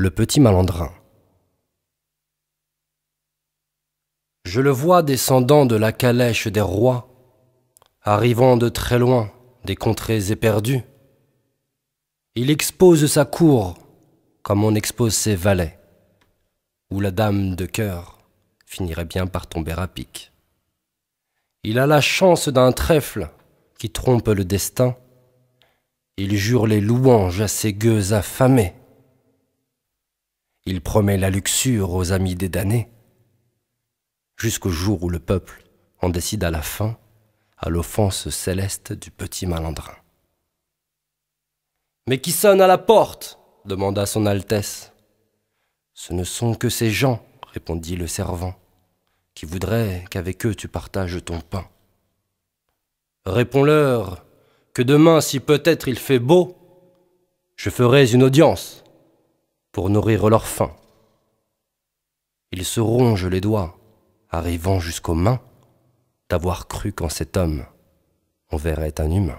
Le petit malandrin. Je le vois descendant de la calèche des rois, arrivant de très loin des contrées éperdues. Il expose sa cour comme on expose ses valets, où la dame de cœur finirait bien par tomber à pic. Il a la chance d'un trèfle qui trompe le destin. Il jure les louanges à ses gueux affamés il promet la luxure aux amis des damnés, jusqu'au jour où le peuple en décide à la fin, à l'offense céleste du petit malandrin. Mais qui sonne à la porte demanda Son Altesse. Ce ne sont que ces gens, répondit le servant, qui voudraient qu'avec eux tu partages ton pain. Réponds-leur que demain, si peut-être il fait beau, je ferai une audience pour nourrir leur faim. Ils se rongent les doigts, arrivant jusqu'aux mains, d'avoir cru qu'en cet homme on verrait un humain.